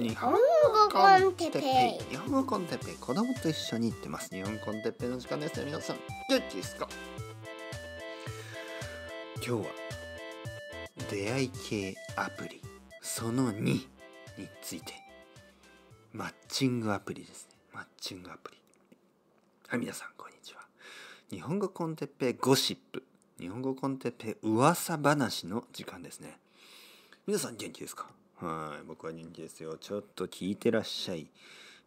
日本語コンテッペイ日本語コンテッペイ子供と一緒に行ってます日本コンテッペイの時間ですよ皆さん元気ですか今日は出会い系アプリその2についてマッチングアプリですねマッチングアプリはい皆さんこんにちは日本語コンテッペイゴシップ日本語コンテッペイ噂話の時間ですね皆さん元気ですかはい僕は人気ですよちょっと聞いてらっしゃい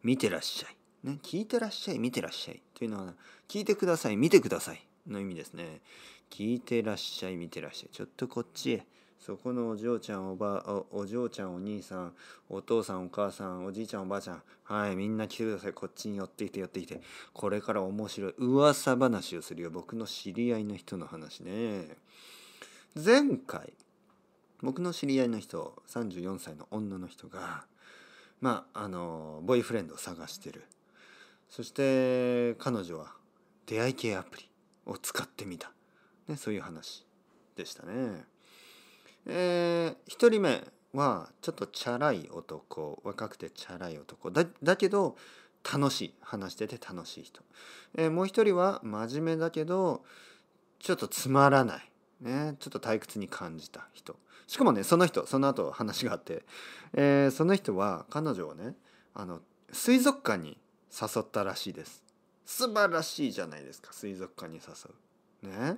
見てらっしゃいね、聞いてらっしゃい、見てらっしゃい。というのは、聞いてください、見てください。の意味ですね。聞いてらっしゃい、見てらっしゃい。ちょっとこっちへ。そこのお嬢ちゃん、おば、おお嬢ちゃん、お兄さん、お父さん、お母さん、おじいちゃん、おばあちゃん。はい、みんな来てください。こっちに寄ってきて、寄ってきて。これから面白い噂話をするよ。僕の知り合いの人の話ね。前回、僕の知り合いの人34歳の女の人がまああのボーイフレンドを探してるそして彼女は出会い系アプリを使ってみた、ね、そういう話でしたねえー、1人目はちょっとチャラい男若くてチャラい男だだけど楽しい話してて楽しい人、えー、もう一人は真面目だけどちょっとつまらないね、ちょっと退屈に感じた人しかもねその人その後話があって、えー、その人は彼女をねあの水族館に誘ったらしいです素晴らしいじゃないですか水族館に誘うね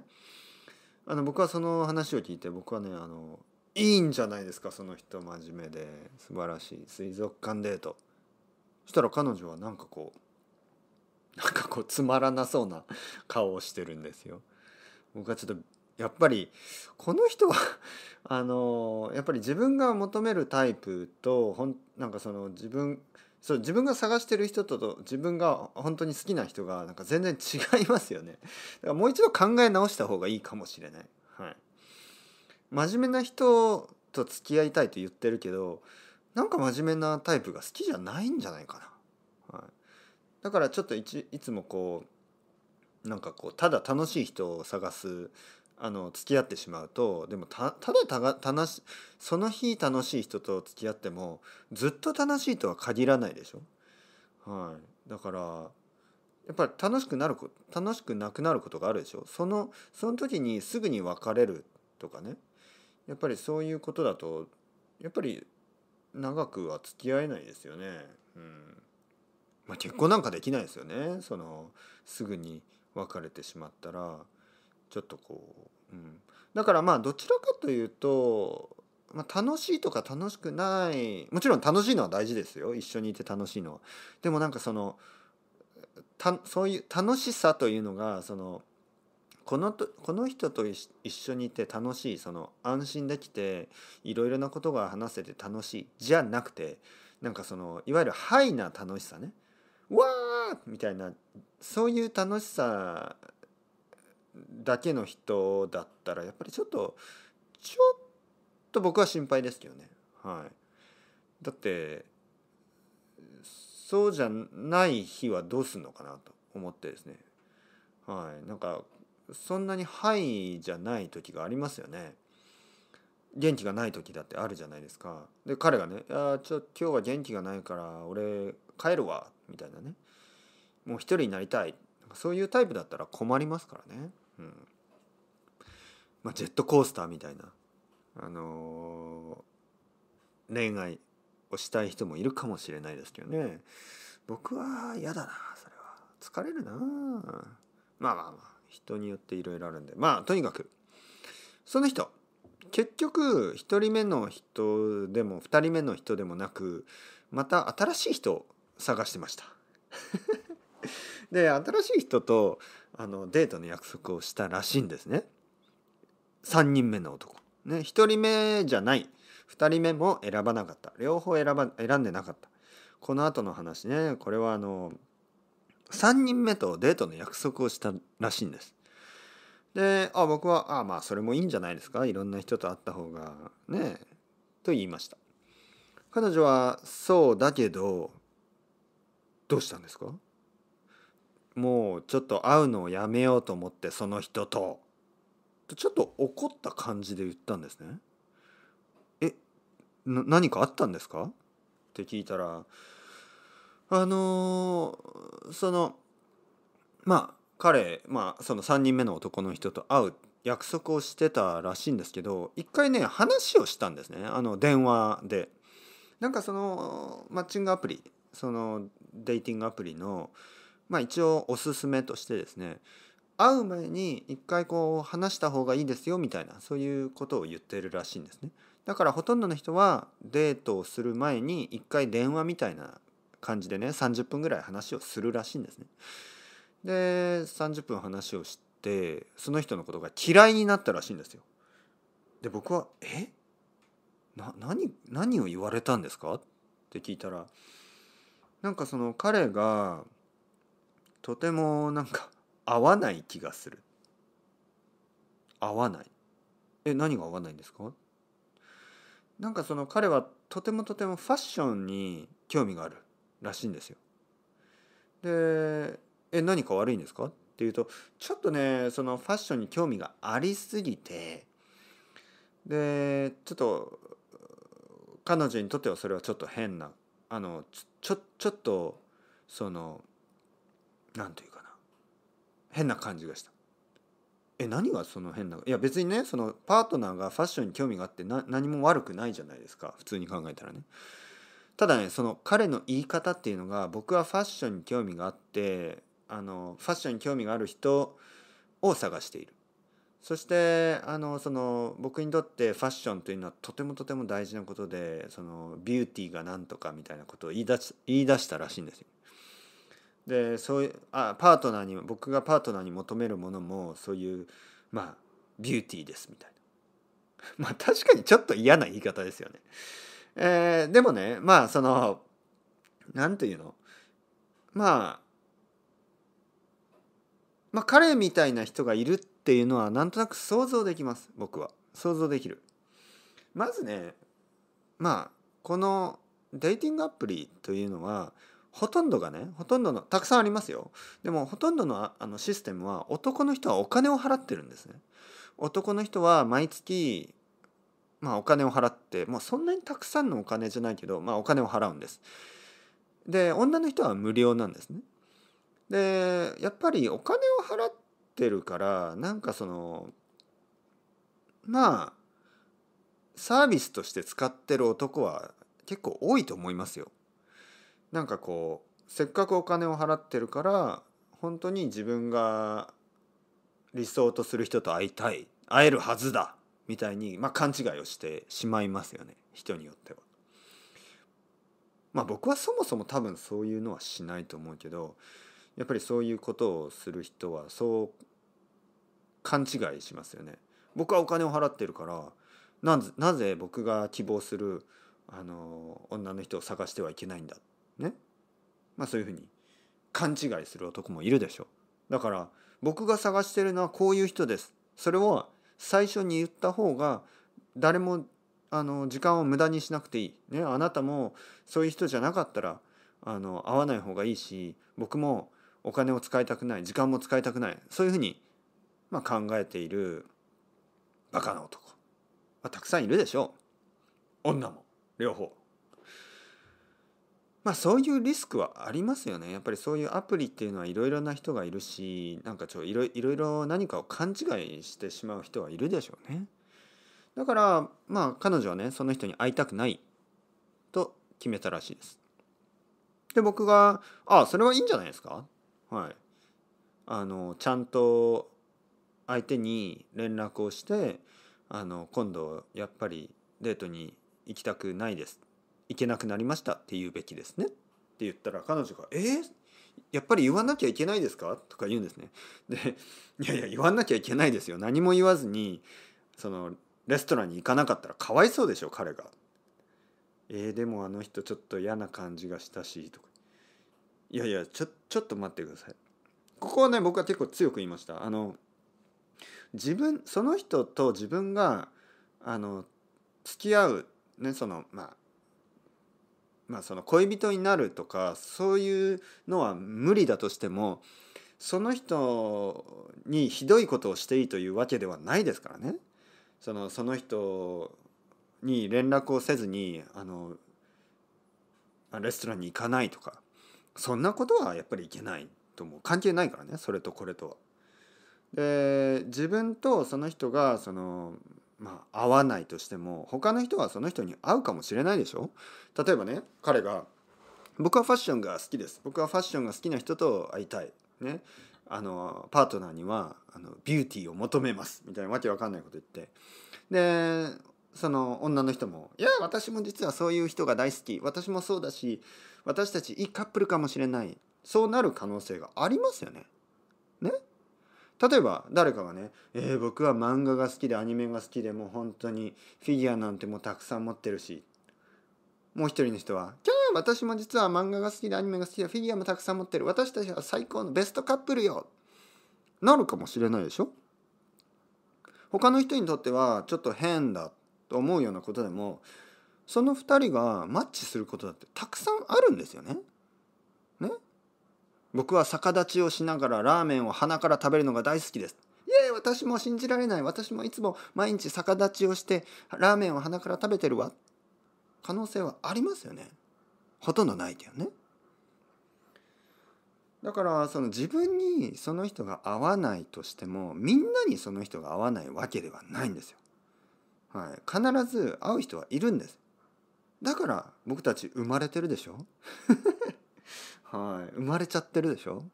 あの僕はその話を聞いて僕はねあのいいんじゃないですかその人真面目で素晴らしい水族館デートそしたら彼女はなんかこうなんかこうつまらなそうな顔をしてるんですよ僕はちょっとやっぱりこの人は あのやっぱり自分が求めるタイプとほんなんかその自分そう自分が探してる人とと自分が本当に好きな人がなんか全然違いますよねだからもう一度考え直した方がいいかもしれない、はい、真面目な人と付き合いたいと言ってるけどなんか真面目なタイプが好きじゃないんじゃないかな、はい、だからちょっといつもこうなんかこうただ楽しい人を探すあの付き合ってしまうとでもたただたが楽しその日楽しい人と付き合ってもずっと楽しいとは限らないでしょ。はい、だからやっぱり楽しくなる楽しくなくなることがあるでしょそのその時にすぐに別れるとかねやっぱりそういうことだとやっぱり長くは付き合えないですよね。うんまあ、結婚なんかできないですよねそのすぐに別れてしまったら。ちょっとこう、うん、だからまあどちらかというと、まあ、楽しいとか楽しくないもちろん楽しいのは大事ですよ一緒にいて楽しいのは。でもなんかそのたそういう楽しさというのがそのこのとこの人と一緒にいて楽しいその安心できていろいろなことが話せて楽しいじゃなくてなんかそのいわゆるハイな楽しさねわーみたいなそういう楽しさだけの人だったらやっぱりちょっとちょっと僕は心配ですけどね。はい、だってそうじゃない日はどうすんのかなと思ってですね。はい、なんかそんなに「はい」じゃない時がありますよね。元気がない時だってあるじゃないですか。で彼がね「あちょ今日は元気がないから俺帰るわ」みたいなね「もう一人になりたい」そういうタイプだったら困りますからね。うんまあ、ジェットコースターみたいな、あのー、恋愛をしたい人もいるかもしれないですけどね僕は嫌だなそれは疲れるなまあまあまあ人によっていろいろあるんでまあとにかくその人結局1人目の人でも2人目の人でもなくまた新しい人を探してました で新しい人とあのデートの約束をしたらしいんですね3人目の男ね1人目じゃない2人目も選ばなかった両方選ば選んでなかったこの後の話ねこれはあの3人目とデートの約束をしたらしいんですであ僕はあまあそれもいいんじゃないですかいろんな人と会った方がねと言いました彼女は「そうだけどどうしたんですか?」もうちょっと会うのをやめようと思ってその人とちょっと怒った感じで言ったんですね。え何かあったんですかって聞いたらあのー、そのまあ彼、まあ、その3人目の男の人と会う約束をしてたらしいんですけど一回ね話をしたんですねあの電話で。なんかそのマッチングアプリそのデイティングアプリのまあ一応おすすめとしてですね会う前に一回こう話した方がいいですよみたいなそういうことを言ってるらしいんですねだからほとんどの人はデートをする前に一回電話みたいな感じでね30分ぐらい話をするらしいんですねで30分話をしてその人のことが嫌いになったらしいんですよで僕は「えな何何を言われたんですか?」って聞いたらなんかその彼がとてもなんか合わない気がする合わないえ何が合わないんですかなんかその彼はとてもとてもファッションに興味があるらしいんですよでえ何か悪いんですかっていうとちょっとねそのファッションに興味がありすぎてでちょっと彼女にとってはそれはちょっと変なあのちょちょっとそのなんというかな変な感じがした。え何がその変ないや別にねそのパートナーがファッションに興味があって何も悪くないじゃないですか普通に考えたらねただねその彼の言い方っていうのが僕はファッションに興味があってあのファッションに興味がある人を探しているそしてあのその僕にとってファッションというのはとてもとても大事なことでそのビューティーがなんとかみたいなことを言い出し言い出したらしいんですよでそういうあパートナーに僕がパートナーに求めるものもそういうまあビューティーですみたいな まあ確かにちょっと嫌な言い方ですよね、えー、でもねまあその何て言うのまあまあ彼みたいな人がいるっていうのはなんとなく想像できます僕は想像できるまずねまあこのデイティングアプリというのはほとんどがねほとんどのたくさんありますよでもほとんどのあのシステムは男の人はお金を払ってるんですね男の人は毎月まあお金を払ってまあそんなにたくさんのお金じゃないけどまあお金を払うんですで女の人は無料なんですねでやっぱりお金を払ってるからなんかそのまあサービスとして使ってる男は結構多いと思いますよなんかこうせっかくお金を払ってるから本当に自分が理想とする人と会いたい会えるはずだみたいに、まあ、勘違いをしてしまいますよね人によっては。まあ僕はそもそも多分そういうのはしないと思うけどやっぱりそういうことをする人はそう勘違いしますよね。僕はお金を払ってるからなぜ僕が希望するあの女の人を探してはいけないんだねまあそういうふうに勘違いする男もいるでしょだから僕が探してるのはこういう人ですそれを最初に言った方が誰もあの時間を無駄にしなくていい、ね、あなたもそういう人じゃなかったらあの会わない方がいいし僕もお金を使いたくない時間も使いたくないそういうふうに、まあ、考えているバカな男、まあ、たくさんいるでしょう女も両方。まあそういうリスクはありますよね。やっぱりそういうアプリっていうのはいろいろな人がいるし、なんかちょいろいろ何かを勘違いしてしまう人はいるでしょうね。だからまあ彼女はね、その人に会いたくないと決めたらしいです。で僕が「ああそれはいいんじゃないですか?」はい。あのちゃんと相手に連絡をしてあの今度やっぱりデートに行きたくないです行けなくなりましたって言うべきですね」って言ったら彼女が「えー、やっぱり言わなきゃいけないですか?」とか言うんですね。で「いやいや言わなきゃいけないですよ何も言わずにそのレストランに行かなかったらかわいそうでしょ彼が」えー、でもあの人ちょっと嫌な感じがしたし」とか「いやいやちょちょっと待ってください」ここはね僕は結構強く言いました。あの自分その人と自分があの付き合うねそのまあまあ、その恋人になるとかそういうのは無理だとしてもその人にひどいことをしていいというわけではないですからね。そのその人に連絡をせずにあのレストランに行かないとかそんなことはやっぱりいけないと思う関係ないからねそれとこれとは。で自分とその人がそのまあ、会わないとしても他の人はその人に会うかもしれないでしょ例えばね彼が「僕はファッションが好きです僕はファッションが好きな人と会いたい」ねあのパートナーにはあのビューティーを求めますみたいなわけわかんないこと言ってでその女の人も「いや私も実はそういう人が大好き私もそうだし私たちいいカップルかもしれない」そうなる可能性がありますよね。ね例えば誰かがね、えー、僕は漫画が好きでアニメが好きでもう本当にフィギュアなんてもうたくさん持ってるしもう一人の人は「キャー私も実は漫画が好きでアニメが好きでフィギュアもたくさん持ってる私たちは最高のベストカップルよ」なるかもしれないでしょ他の人にとってはちょっと変だと思うようなことでもその2人がマッチすることだってたくさんあるんですよね。僕は逆立ちをしながらラーメンを鼻から食べるのが大好きです。いえ、私も信じられない私もいつも毎日逆立ちをしてラーメンを鼻から食べてるわ可能性はありますよねほとんどないだよねだからその自分にその人が合わないとしてもみんなにその人が合わないわけではないんですよ、はい、必ず会う人はいるんですだから僕たち生まれてるでしょはい生まれちゃってるでしょ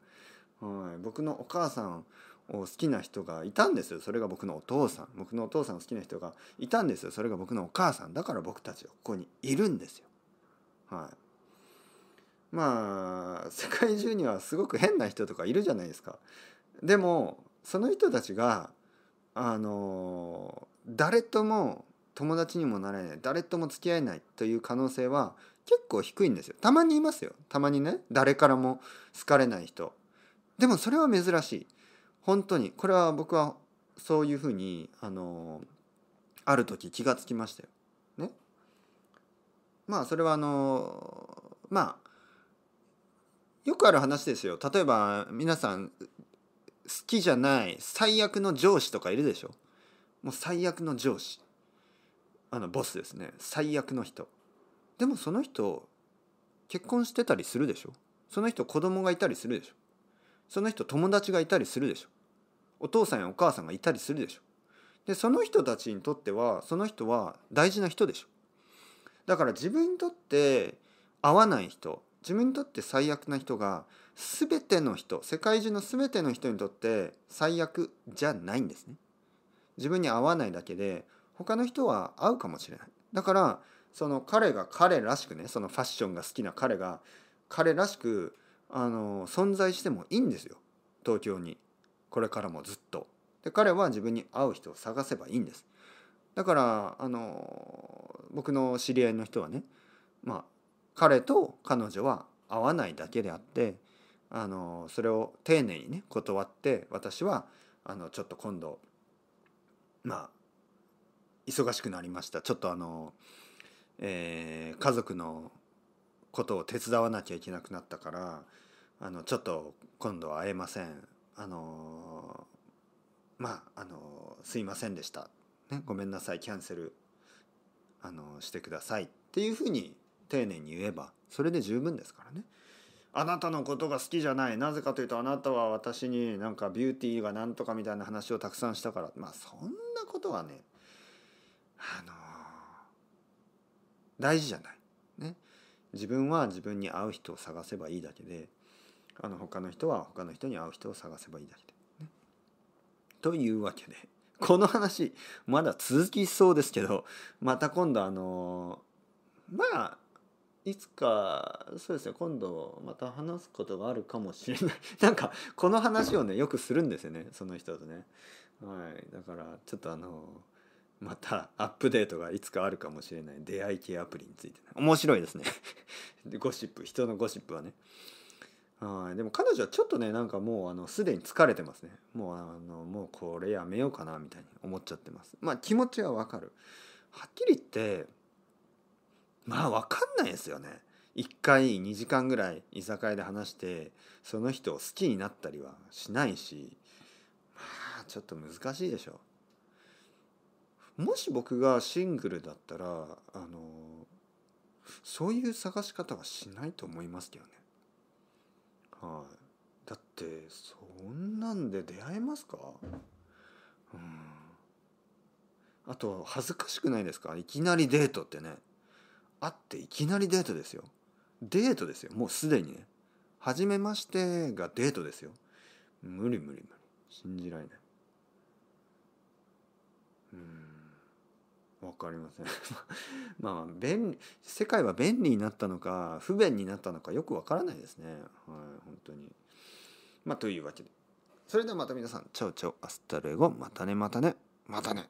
はい僕のお母さんを好きな人がいたんですよそれが僕のお父さん僕のお父さんを好きな人がいたんですよそれが僕のお母さんだから僕たちはここにいるんですよはいまあ世界中にはすごく変な人とかいるじゃないですかでもその人たちがあの誰とも友達にもなれない誰とも付き合えないという可能性は結構低いんですよたまにいますよたまにね誰からも好かれない人でもそれは珍しい本当にこれは僕はそういうふうにあのある時気がつきましたよ。ね、まあそれはあのまあよくある話ですよ例えば皆さん好きじゃない最悪の上司とかいるでしょもう最悪の上司あのボスですね最悪の人でもその人結婚してたりするでしょその人子供がいたりするでしょその人友達がいたりするでしょお父さんやお母さんがいたりするでしょでその人たちにとってはその人は大事な人でしょだから自分にとって合わない人自分にとって最悪な人が全ての人世界中の全ての人にとって最悪じゃないんですね。自分に合わないだけで他の人は合うかもしれない。だからその彼が彼らしくねそのファッションが好きな彼が彼らしくあの存在してもいいんですよ東京にこれからもずっと。で彼は自分に合う人を探せばいいんです。だからあの僕の知り合いの人はねまあ彼と彼女は合わないだけであってあのそれを丁寧にね断って私はあのちょっと今度まあ忙しくなりましたちょっとあのえー、家族のことを手伝わなきゃいけなくなったからあのちょっと今度は会えませんあのー、まああのー、すいませんでした、ね、ごめんなさいキャンセル、あのー、してくださいっていうふうに丁寧に言えばそれで十分ですからね。あなたのことが好きじゃないなぜかというとあなたは私になんかビューティーがなんとかみたいな話をたくさんしたからまあそんなことはねあの大事じゃない。ね、自分は自分に合う人を探せばいいだけであの他の人は他の人に合う人を探せばいいだけで。ね、というわけでこの話まだ続きそうですけどまた今度あのまあいつかそうですね今度また話すことがあるかもしれない なんかこの話をねよくするんですよねその人とねはいだからちょっとあのまたアップデートがいつかあるかもしれない出会い系アプリについて、ね、面白いですね ゴシップ人のゴシップはねはいでも彼女はちょっとねなんかもうあのすでに疲れてますねもうあのもうこれやめようかなみたいに思っちゃってますまあ気持ちはわかるはっきり言ってまあわかんないですよね1回2時間ぐらい居酒屋で話してその人を好きになったりはしないしまあちょっと難しいでしょうもし僕がシングルだったらあのそういう探し方はしないと思いますけどねはいだってそんなんで出会えますかうんあと恥ずかしくないですかいきなりデートってね会っていきなりデートですよデートですよもうすでにね初めましてがデートですよ無理無理無理信じられないうん分かりません まあ便世界は便利になったのか不便になったのかよく分からないですねはい本当にまあというわけでそれではまた皆さんチャオチャオアスタルエゴまたねまたねまたね